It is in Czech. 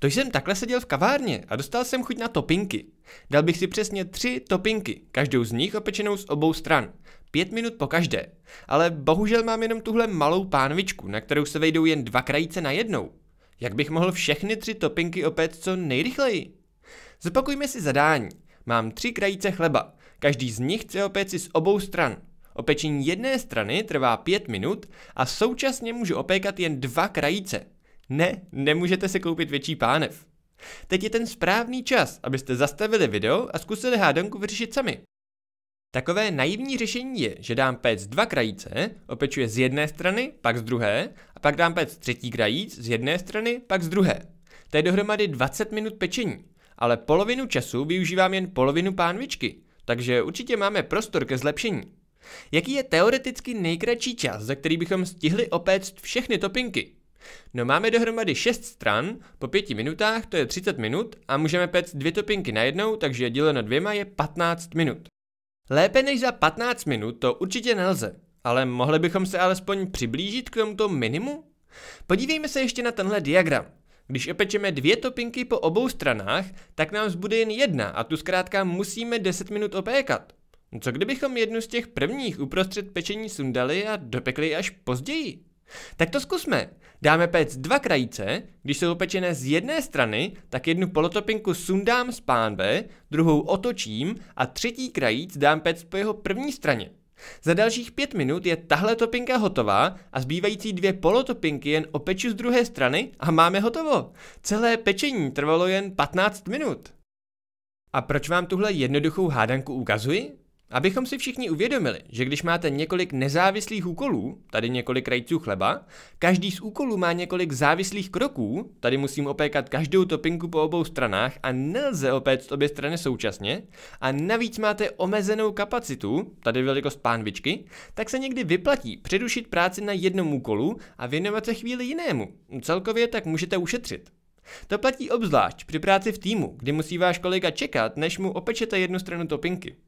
To jsem takhle seděl v kavárně a dostal jsem chuť na topinky. Dal bych si přesně tři topinky, každou z nich opečenou z obou stran. Pět minut po každé. Ale bohužel mám jenom tuhle malou pánvičku, na kterou se vejdou jen dva krajíce na jednou. Jak bych mohl všechny tři topinky opět co nejrychleji? Zopakujme si zadání. Mám tři krajíce chleba. Každý z nich chce opět si z obou stran. Opečení jedné strany trvá pět minut a současně můžu opékat jen dva krajíce. Ne, nemůžete si koupit větší pánev. Teď je ten správný čas, abyste zastavili video a zkusili hádanku vyřešit sami. Takové naivní řešení je, že dám pec dva krajíce, opečuje z jedné strany, pak z druhé, a pak dám pec třetí krajíc z jedné strany, pak z druhé. To je dohromady 20 minut pečení, ale polovinu času využívám jen polovinu pánvičky, takže určitě máme prostor ke zlepšení. Jaký je teoreticky nejkratší čas, za který bychom stihli opéct všechny topinky? No máme dohromady 6 stran, po 5 minutách to je 30 minut a můžeme pect dvě topinky najednou, takže děleno dvěma je 15 minut. Lépe než za 15 minut to určitě nelze, ale mohli bychom se alespoň přiblížit k tomuto minimu? Podívejme se ještě na tenhle diagram. Když opečeme dvě topinky po obou stranách, tak nám zbude jen jedna a tu zkrátka musíme 10 minut opékat. Co kdybychom jednu z těch prvních uprostřed pečení sundali a dopekli až později? Tak to zkusme. Dáme pec dva krajíce, když jsou pečené z jedné strany, tak jednu polotopinku sundám z pánve, druhou otočím a třetí krajíc dám pec po jeho první straně. Za dalších pět minut je tahle topinka hotová a zbývající dvě polotopinky jen opeču z druhé strany a máme hotovo. Celé pečení trvalo jen 15 minut. A proč vám tuhle jednoduchou hádanku ukazuji? Abychom si všichni uvědomili, že když máte několik nezávislých úkolů, tady několik krajců chleba, každý z úkolů má několik závislých kroků, tady musím opékat každou topinku po obou stranách a nelze opéct obě strany současně, a navíc máte omezenou kapacitu, tady velikost pánvičky, tak se někdy vyplatí přerušit práci na jednom úkolu a věnovat se chvíli jinému. Celkově tak můžete ušetřit. To platí obzvlášť při práci v týmu, kdy musí váš kolega čekat, než mu opečete jednu stranu topinky.